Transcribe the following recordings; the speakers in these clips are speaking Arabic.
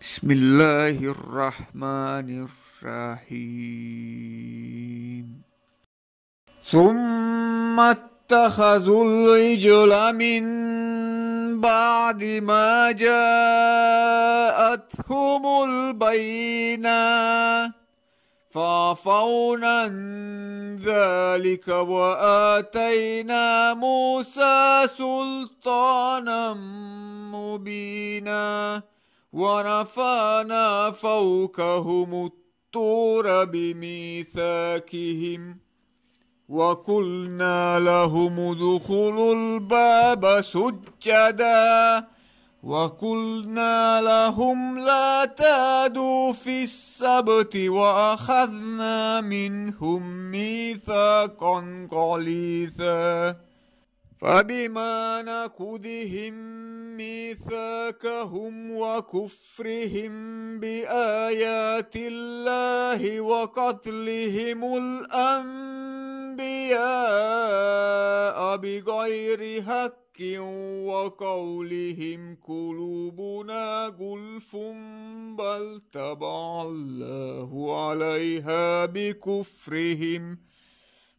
بسم الله الرحمن الرحيم ثم اتخذوا العجل من بعد ما جاءتهم البينة فعفونا ذلك وآتينا موسى سلطانا مبيناً ورفعنا فوقهم الطور بميثاقهم وقلنا لهم ادخلوا الباب سجدا وقلنا لهم لا تادوا في السبت واخذنا منهم ميثاقا غليظا فبما نقضهم ميثاكهم وكفرهم بآيات الله وقتلهم الأنبياء بغير حق وقولهم قلوبنا غلف بل تبع الله عليها بكفرهم ۖ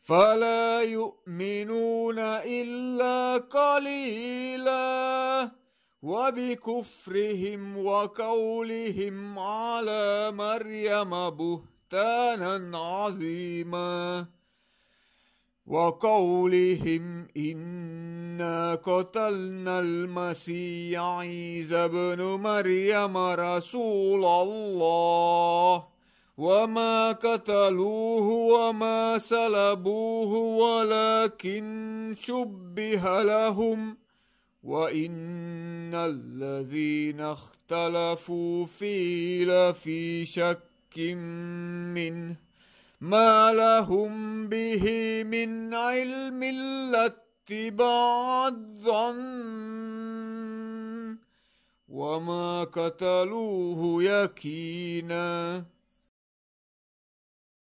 فلا يؤمنون إلا قليلا وبكفرهم وقولهم على مريم بهتانا عظيما وقولهم إنا قتلنا المسيح عيسى بن مريم رسول الله وما قتلوه وما سلبوه ولكن شبه لهم وإن الذين اختلفوا فيه لفي شك منه ما لهم به من علم اتباع الظن وما قتلوه يكيناً